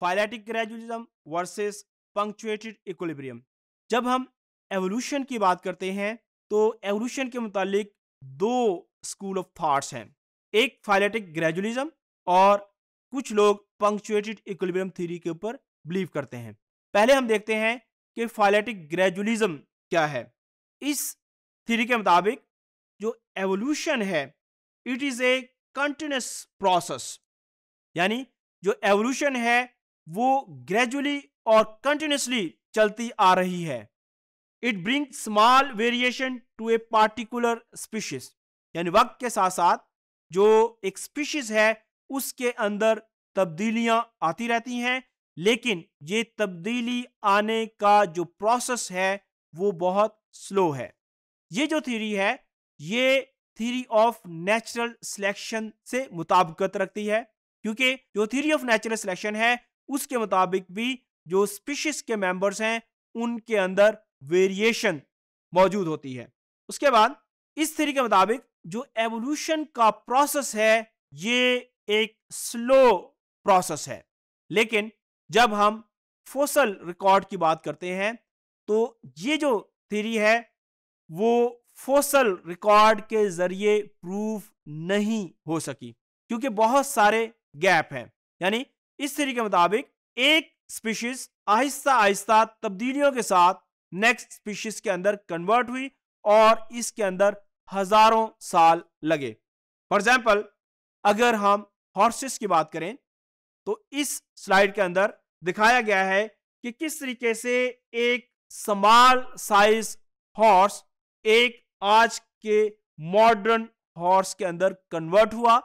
phyletic gradualism versus punctuated equilibrium जब हम evolution की बात करते हैं तो एवोल्यूशन के मुतालिक दो स्कूल ऑफ थॉट्स हैं एक फाइलेटिक ग्रेजुअलिज्म और कुछ लोग पंक्चुएटेड इक्विलिब्रियम थ्योरी के ऊपर बिलीव करते हैं पहले हम देखते हैं कि फाइलेटिक ग्रेजुअलिज्म क्या है इस थ्योरी के मुताबिक जो एवोल्यूशन है it is a continuous process यानी जो एवोल्यूशन है वो ग्रेजुअली और कंटिन्यूसली चलती आ रही है it bring small variation to a particular species यानी वक्त के साथ साथ जो एक स्पीशीज है उसके अंदर तब्दीलियां आती रहती हैं लेकिन ये तब्दीली आने का जो प्रोसेस है वो बहुत स्लो है ये जो थ्योरी है ये थ्योरी ऑफ नेचुरल सिलेक्शन से मुताबकत रखती है क्योंकि जो थ्योरी ऑफ नेचुरल सिलेक्शन है उसके मुताबिक भी जो स्पीशीज के मेंबर्स हैं उनके अंदर वेरिएशन मौजूद होती है उसके बाद इस थ्री के मुताबिक जो एवोल्यूशन का प्रोसेस है ये एक स्लो प्रोसेस है लेकिन जब हम फोसल रिकॉर्ड की बात करते हैं तो ये जो थ्री है वो फोसल रिकॉर्ड के जरिए प्रूफ नहीं हो सकी क्योंकि बहुत सारे गैप हैं यानी इस थ्री के मुताबिक एक स्पीशीज आहिस्ता आहिस्ता तब्दीलियों के साथ नेक्स्ट स्पीशीज के अंदर कन्वर्ट हुई और इसके अंदर हजारों साल लगे फॉर एग्जाम्पल अगर हम हॉर्सेस की बात करें तो इस स्लाइड के अंदर दिखाया गया है कि किस तरीके से एक समाल साइज हॉर्स एक आज के मॉडर्न हॉर्स के अंदर कन्वर्ट हुआ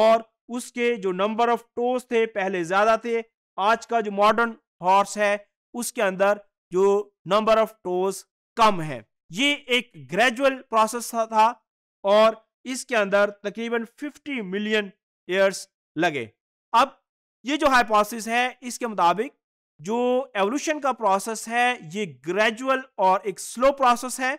और उसके जो नंबर ऑफ टोस थे पहले ज़्यादा थे आज का जो मॉडर्न हॉर्स है उसके अंदर जो नंबर ऑफ टोस कम है ये एक ग्रेजुअल प्रोसेस था और इसके अंदर तकरीबन 50 मिलियन ईयर्स लगे अब ये जो हाइपोथेसिस है इसके मुताबिक जो एवोल्यूशन का प्रोसेस है ये ग्रेजुअल और एक स्लो प्रोसेस है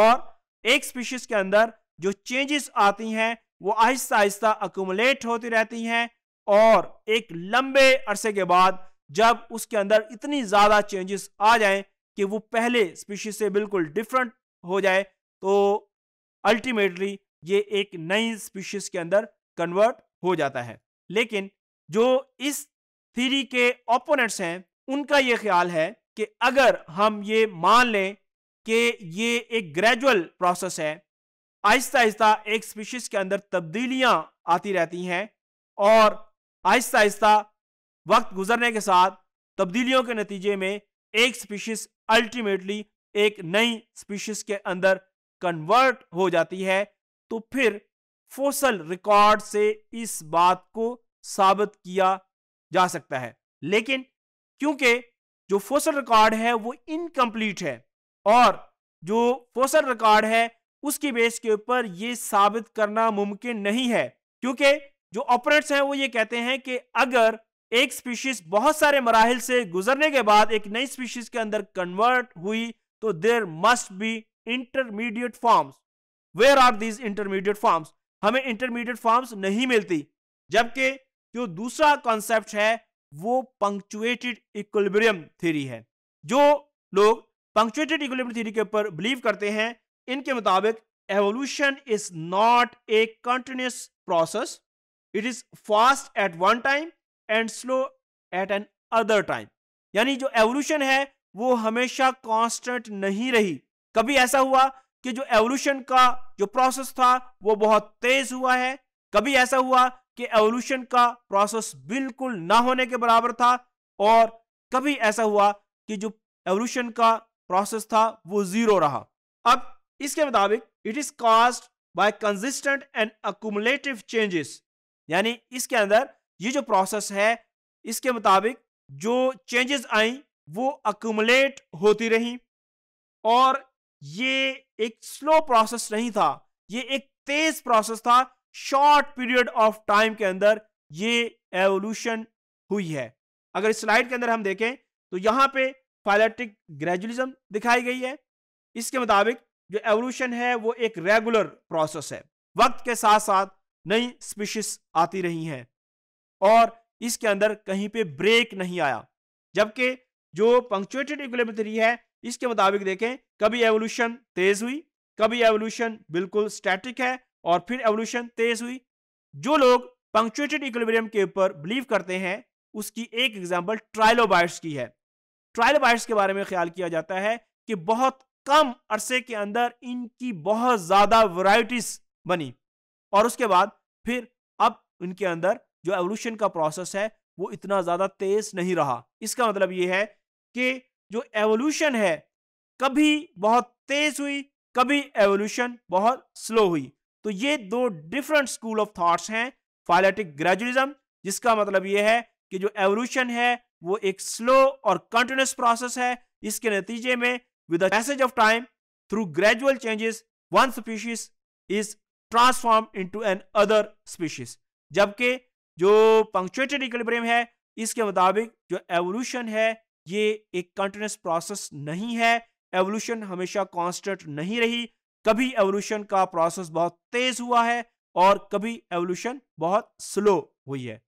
और एक स्पीशीज के अंदर जो चेंजेस आती हैं वो आहिस्ता आहिस्ता अकोमलेट होती रहती हैं और एक लंबे अरसे के बाद जब उसके अंदर इतनी ज़्यादा चेंजेस आ जाएं कि वो पहले स्पीशीज से बिल्कुल डिफरेंट हो जाए तो अल्टीमेटली ये एक नई स्पीशीज के अंदर कन्वर्ट हो जाता है लेकिन जो इस थीरी के ओपोनेंट्स हैं उनका ये ख्याल है कि अगर हम ये मान लें कि ये एक ग्रेजुअल प्रोसेस है आहिस्ता आहिस्ता एक स्पीशीज के अंदर तब्दीलियां आती रहती हैं और आहिस्ता आहिस्ता वक्त गुजरने के साथ तब्दीलियों के नतीजे में एक स्पीशीज अल्टीमेटली एक नई स्पीशीज के अंदर कन्वर्ट हो जाती है तो फिर फोसल रिकॉर्ड से इस बात को साबित किया जा सकता है लेकिन क्योंकि जो फोसल रिकॉर्ड है वो इनकम्प्लीट है और जो फोसल रिकॉर्ड है उसकी बेस के ऊपर ये साबित करना मुमकिन नहीं है क्योंकि जो ऑपरेट्स हैं वो ये कहते हैं कि अगर एक स्पीशीज बहुत सारे मराहल से गुजरने के बाद एक नई स्पीशीज के अंदर कन्वर्ट हुई तो there must be intermediate forms where are these intermediate forms हमें इंटरमीडिएट फॉर्म्स नहीं मिलती जबकि जो दूसरा कॉन्सेप्ट है वो पंक्चुएटेड इक्वलिब्रियम थ्योरी है जो लोग पंक्चुएटेड इक्वलिब्रियम थ्योरी के ऊपर बिलीव करते हैं इनके मुताबिक evolution is not a continuous process it is fast at one time and slow at another time यानी जो एवोल्यूशन है वो हमेशा कांस्टेंट नहीं रही कभी ऐसा हुआ कि जो एवोल्यूशन का जो प्रोसेस था वो बहुत तेज हुआ है कभी ऐसा हुआ कि एवोल्यूशन का प्रोसेस बिल्कुल ना होने के बराबर था और कभी ऐसा हुआ कि जो एवोल्यूशन का प्रोसेस था वो जीरो रहा अब इसके मुताबिक it is caused by consistent and accumulative changes यानी इसके अंदर ये जो प्रोसेस है इसके मुताबिक जो चेंजेस आई वो अकुमुलेट होती रही और ये एक स्लो प्रोसेस नहीं था ये एक तेज प्रोसेस था शॉर्ट पीरियड ऑफ टाइम के अंदर ये एवोल्यूशन हुई है अगर इस स्लाइड के अंदर हम देखें तो यहां पे फाइलेटिक ग्रेजुअलिज्म दिखाई गई है इसके मुताबिक जो एवोल्यूशन है वो एक रेगुलर प्रोसेस है वक्त के साथ साथ नई स्पीशीज आती रही हैं और इसके अंदर कहीं पे ब्रेक नहीं आया जबकि जो पंक्चुएटेड इक्विलिब्रियम है इसके मुताबिक देखें कभी एवोल्यूशन तेज हुई कभी एवोल्यूशन बिल्कुल स्टैटिक है और फिर एवोल्यूशन तेज हुई जो लोग पंक्चुएटेड इक्विलिब्रियम के ऊपर बिलीव करते हैं उसकी एक एग्जाम्पल ट्रायलोबाइट्स की है ट्रायलोबाइट्स के बारे में ख्याल किया जाता है कि बहुत कम अरसे के अंदर इनकी बहुत ज़्यादा वराइटीज बनी और उसके बाद फिर अब इनके अंदर जो एवोल्यूशन का प्रोसेस है वो इतना ज़्यादा तेज नहीं रहा इसका मतलब ये है कि जो एवोल्यूशन है कभी बहुत तेज हुई कभी एवोल्यूशन बहुत स्लो हुई तो ये दो डिफरेंट स्कूल ऑफ थॉट्स हैं फाइलेटिक ग्रेजुअलिज्म जिसका मतलब ये है कि जो एवोल्यूशन है वो एक स्लो और कंटिन्यूस प्रोसेस है इसके नतीजे में with the passage of time through gradual changes one species is transformed into an other species जबकि जो पंक्चुएटेड इक्विलिब्रियम है इसके मुताबिक जो एवोल्यूशन है ये एक कंटिन्यूस प्रोसेस नहीं है एवोल्यूशन हमेशा कांस्टेंट नहीं रही कभी एवोल्यूशन का प्रोसेस बहुत तेज हुआ है और कभी एवोल्यूशन बहुत स्लो हुई है